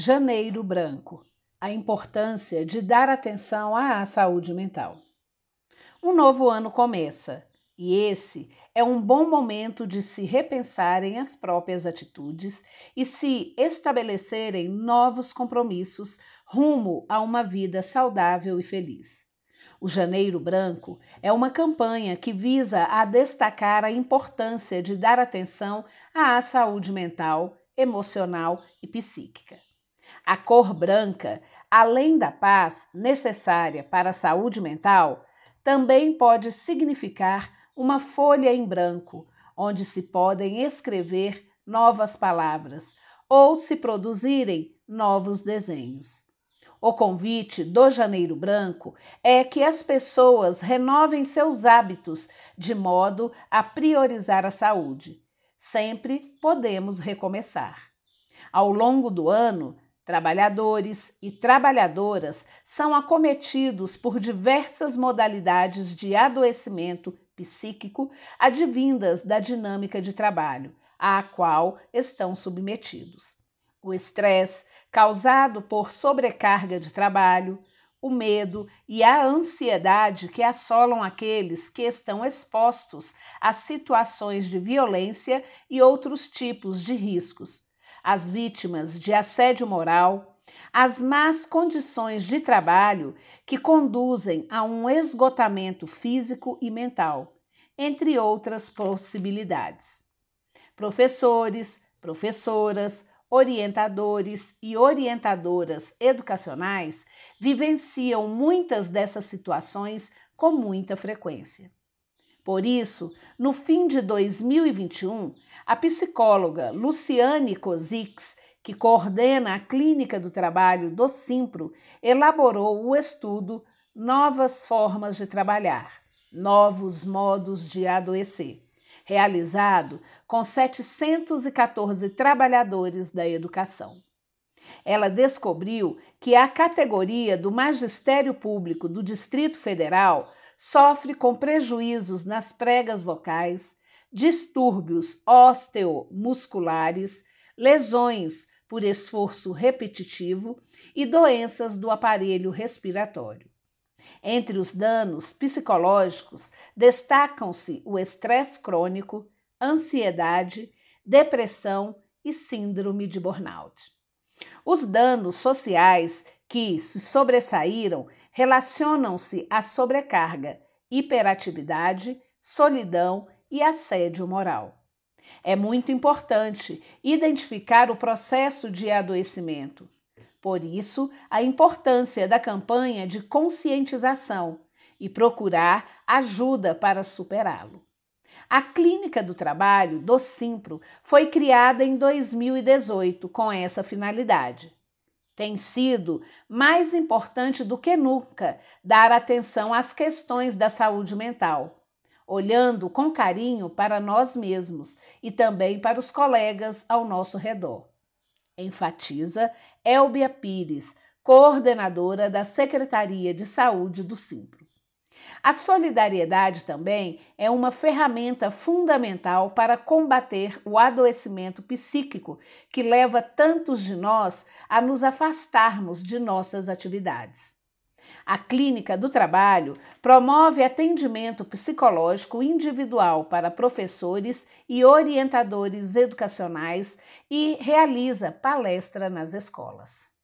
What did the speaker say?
Janeiro Branco A importância de dar atenção à saúde mental. Um novo ano começa e esse é um bom momento de se repensarem as próprias atitudes e se estabelecerem novos compromissos rumo a uma vida saudável e feliz. O Janeiro Branco é uma campanha que visa a destacar a importância de dar atenção à saúde mental, emocional e psíquica. A cor branca, além da paz necessária para a saúde mental, também pode significar uma folha em branco, onde se podem escrever novas palavras ou se produzirem novos desenhos. O convite do Janeiro Branco é que as pessoas renovem seus hábitos de modo a priorizar a saúde. Sempre podemos recomeçar. Ao longo do ano, Trabalhadores e trabalhadoras são acometidos por diversas modalidades de adoecimento psíquico advindas da dinâmica de trabalho, à qual estão submetidos. O estresse causado por sobrecarga de trabalho, o medo e a ansiedade que assolam aqueles que estão expostos a situações de violência e outros tipos de riscos as vítimas de assédio moral, as más condições de trabalho que conduzem a um esgotamento físico e mental, entre outras possibilidades. Professores, professoras, orientadores e orientadoras educacionais vivenciam muitas dessas situações com muita frequência. Por isso, no fim de 2021, a psicóloga Luciane Kozix, que coordena a Clínica do Trabalho do Simpro, elaborou o estudo Novas Formas de Trabalhar, Novos Modos de Adoecer, realizado com 714 trabalhadores da educação. Ela descobriu que a categoria do Magistério Público do Distrito Federal sofre com prejuízos nas pregas vocais, distúrbios osteomusculares, lesões por esforço repetitivo e doenças do aparelho respiratório. Entre os danos psicológicos destacam-se o estresse crônico, ansiedade, depressão e síndrome de burnout. Os danos sociais que se sobressaíram relacionam-se à sobrecarga, hiperatividade, solidão e assédio moral. É muito importante identificar o processo de adoecimento. Por isso, a importância da campanha de conscientização e procurar ajuda para superá-lo. A Clínica do Trabalho do Simpro foi criada em 2018 com essa finalidade. Tem sido mais importante do que nunca dar atenção às questões da saúde mental, olhando com carinho para nós mesmos e também para os colegas ao nosso redor. Enfatiza Elbia Pires, coordenadora da Secretaria de Saúde do Simpro. A solidariedade também é uma ferramenta fundamental para combater o adoecimento psíquico que leva tantos de nós a nos afastarmos de nossas atividades. A Clínica do Trabalho promove atendimento psicológico individual para professores e orientadores educacionais e realiza palestra nas escolas.